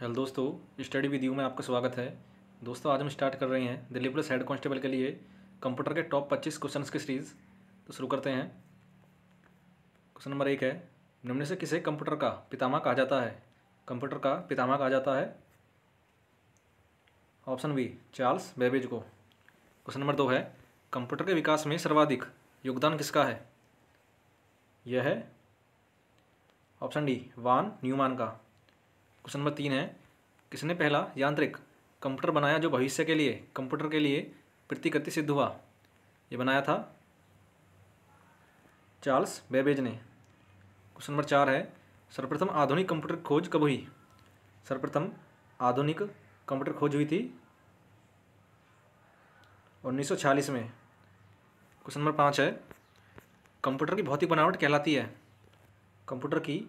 hello दोस्तों study with you में आपका स्वागत है दोस्तों आज हम स्टार्ट कर रहे हैं दिल्ली पुलिस हेड कांस्टेबल के लिए कंप्यूटर के टॉप 25 क्वेश्चंस की सीरीज़ तो शुरू करते हैं क्वेश्चन नंबर एक है निम्न से किसे कंप्यूटर का पितामह कहा जाता है कंप्यूटर का पितामह कहा जाता है ऑप्शन बी चार्ल्स बेबेज को क्वेश्चन नंबर दो है कंप्यूटर के विकास में सर्वाधिक योगदान किसका है यह है ऑप्शन डी वान न्यूमान का क्वेश्चन नंबर तीन है किसने पहला यांत्रिक कंप्यूटर बनाया जो भविष्य के लिए कंप्यूटर के लिए प्रतिकृति सिद्ध हुआ ये बनाया था चार्ल्स बेबेज ने क्वेश्चन नंबर चार है सर्वप्रथम आधुनिक कंप्यूटर खोज कब हुई सर्वप्रथम आधुनिक कंप्यूटर खोज हुई थी उन्नीस में क्वेश्चन नंबर पाँच है कंप्यूटर की भौतिक बनावट कहलाती है कंप्यूटर की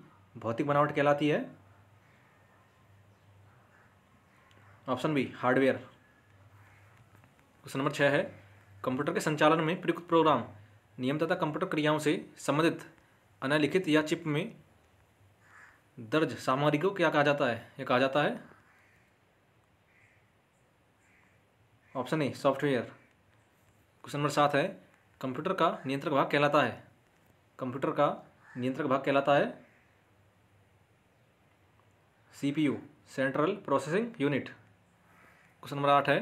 भौतिक बनावट कहलाती है option B hardware question number छः है कंप्यूटर के संचालन में प्रयुक्त प्रोग्राम नियम तथा कंप्यूटर क्रियाओं से संबंधित अनालिखित या चिप में दर्ज सामग्री को क्या कहा जाता है यह कहा जाता है option A software question number सात है कंप्यूटर का नियंत्रक भाग कहलाता है कंप्यूटर का नियंत्रक भाग कहलाता है CPU central processing unit question number आठ है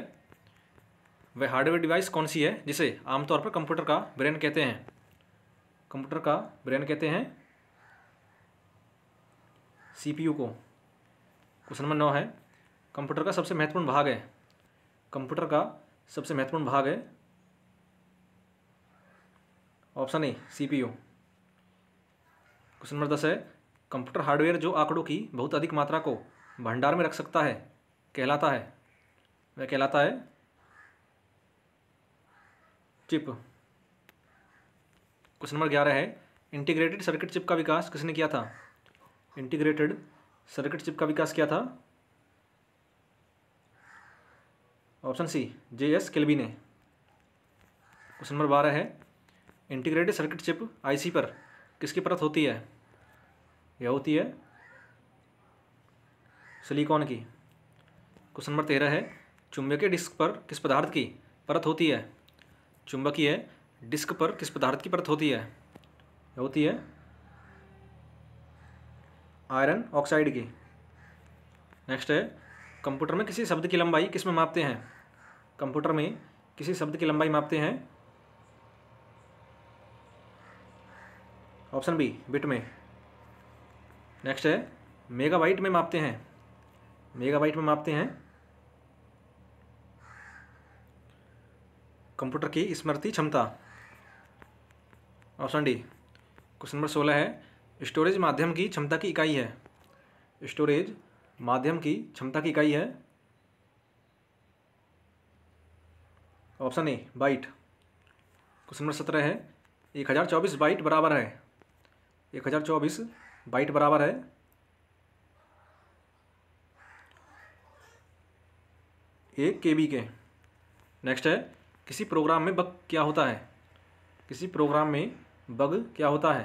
वह हार्डवेयर डिवाइस कौन सी है जिसे आमतौर पर कंप्यूटर का ब्रेन कहते हैं कंप्यूटर का ब्रेन कहते हैं सीपीयू को क्वेश्चन नंबर नौ है कंप्यूटर का सबसे महत्वपूर्ण भाग है कंप्यूटर का सबसे महत्वपूर्ण भाग है option A CPU question number दस है कंप्यूटर हार्डवेयर जो आंकड़ों की बहुत अधिक मात्रा को भंडार में रख सकता है कहलाता है वह कहलाता है चिप क्वेश्चन नंबर ग्यारह है इंटीग्रेटेड सर्किट चिप का विकास किसने किया था इंटीग्रेटेड सर्किट चिप का विकास किया था ऑप्शन सी जे एस केलबी ने क्वेश्चन नंबर बारह है इंटीग्रेटेड सर्किट चिप आईसी पर किसकी परत होती है यह होती है सिलिकॉन की क्वेश्चन नंबर तेरह है चुंबकीय डिस्क पर किस पदार्थ की परत होती है चुंबकीय डिस्क पर किस पदार्थ की परत होती है होती है आयरन ऑक्साइड की नेक्स्ट है कंप्यूटर में किसी शब्द की लंबाई किस में मापते हैं कंप्यूटर में किसी शब्द की लंबाई मापते हैं ऑप्शन बी बिट में नेक्स्ट है मेगाबाइट में मापते हैं मेगाबाइट में मापते हैं कंप्यूटर की स्मृति क्षमता ऑप्शन डी क्वेश्चन नंबर सोलह है स्टोरेज माध्यम की क्षमता की इकाई है स्टोरेज माध्यम की क्षमता की इकाई है option A byte question number सत्रह है एक हज़ार चौबीस बाइट बराबर है एक हज़ार चौबीस बाइट बराबर है एक के बी के नेक्स्ट है किसी प्रोग्राम में बग क्या होता है किसी प्रोग्राम में बग क्या होता है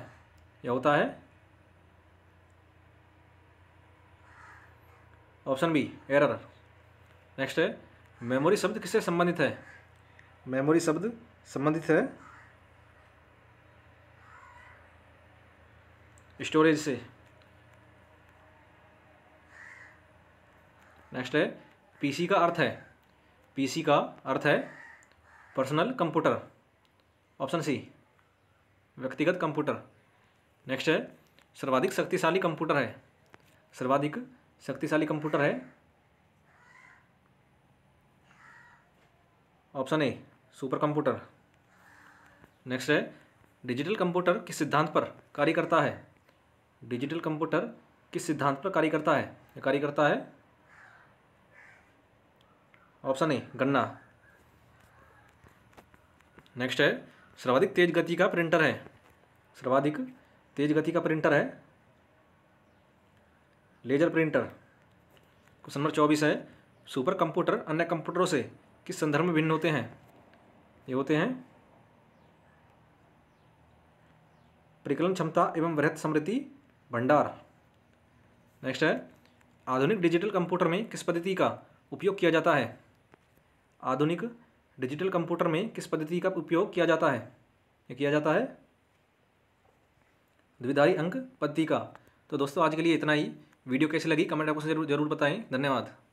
यह होता है ऑप्शन बी एरर नेक्स्ट है मेमोरी शब्द किससे संबंधित है मेमोरी शब्द संबंधित है स्टोरेज से नेक्स्ट है पीसी का अर्थ है पीसी का अर्थ है पर्सनल कंप्यूटर ऑप्शन सी व्यक्तिगत कंप्यूटर नेक्स्ट है सर्वाधिक शक्तिशाली कंप्यूटर है सर्वाधिक शक्तिशाली कंप्यूटर है option A super computer next है डिजिटल कंप्यूटर किस सिद्धांत पर कार्य करता है डिजिटल कंप्यूटर किस सिद्धांत पर कार्य करता है कार्य करता है ऑप्शन ए गन्ना नेक्स्ट है सर्वाधिक तेज गति का प्रिंटर है सर्वाधिक तेज गति का प्रिंटर है लेजर प्रिंटर क्वेश्चन नंबर चौबीस है सुपर कंप्यूटर अन्य कंप्यूटरों से किस संदर्भ में भिन्न होते हैं ये होते हैं प्रकलन क्षमता एवं वृहत समृद्धि भंडार नेक्स्ट है आधुनिक डिजिटल कंप्यूटर में किस पद्धति का उपयोग किया जाता है आधुनिक डिजिटल कंप्यूटर में किस पद्धति का उपयोग किया जाता है यह किया जाता है द्विधारी अंक पद्धति का तो दोस्तों आज के लिए इतना ही वीडियो कैसी लगी कमेंट आपको जरूर जरूर बताएं धन्यवाद